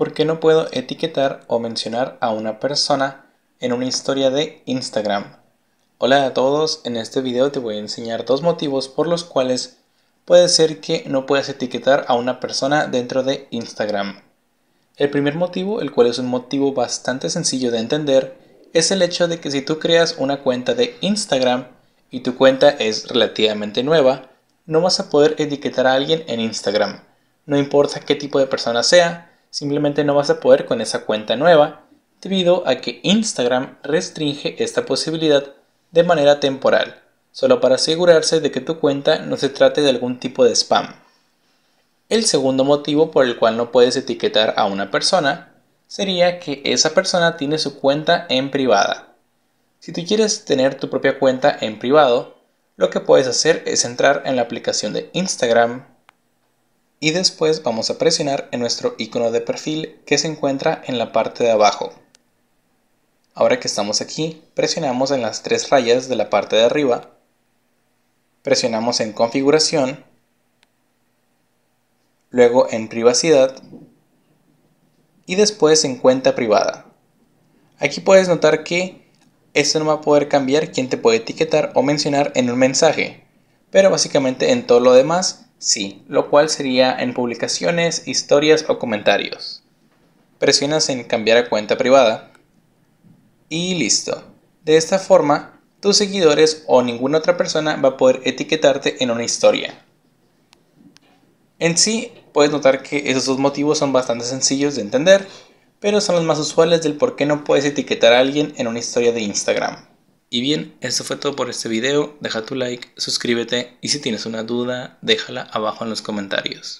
¿Por qué no puedo etiquetar o mencionar a una persona en una historia de Instagram. Hola a todos, en este video te voy a enseñar dos motivos por los cuales puede ser que no puedas etiquetar a una persona dentro de Instagram. El primer motivo, el cual es un motivo bastante sencillo de entender, es el hecho de que si tú creas una cuenta de Instagram y tu cuenta es relativamente nueva, no vas a poder etiquetar a alguien en Instagram. No importa qué tipo de persona sea, simplemente no vas a poder con esa cuenta nueva debido a que Instagram restringe esta posibilidad de manera temporal, solo para asegurarse de que tu cuenta no se trate de algún tipo de spam. El segundo motivo por el cual no puedes etiquetar a una persona sería que esa persona tiene su cuenta en privada. Si tú quieres tener tu propia cuenta en privado, lo que puedes hacer es entrar en la aplicación de Instagram y después vamos a presionar en nuestro icono de perfil que se encuentra en la parte de abajo. Ahora que estamos aquí, presionamos en las tres rayas de la parte de arriba, presionamos en configuración, luego en privacidad y después en cuenta privada. Aquí puedes notar que esto no va a poder cambiar quién te puede etiquetar o mencionar en un mensaje, pero básicamente en todo lo demás sí, lo cual sería en publicaciones, historias o comentarios. Presionas en cambiar a cuenta privada y listo. De esta forma, tus seguidores o ninguna otra persona va a poder etiquetarte en una historia. En sí, puedes notar que esos dos motivos son bastante sencillos de entender, pero son los más usuales del por qué no puedes etiquetar a alguien en una historia de Instagram. Y bien, eso fue todo por este video, deja tu like, suscríbete y si tienes una duda, déjala abajo en los comentarios.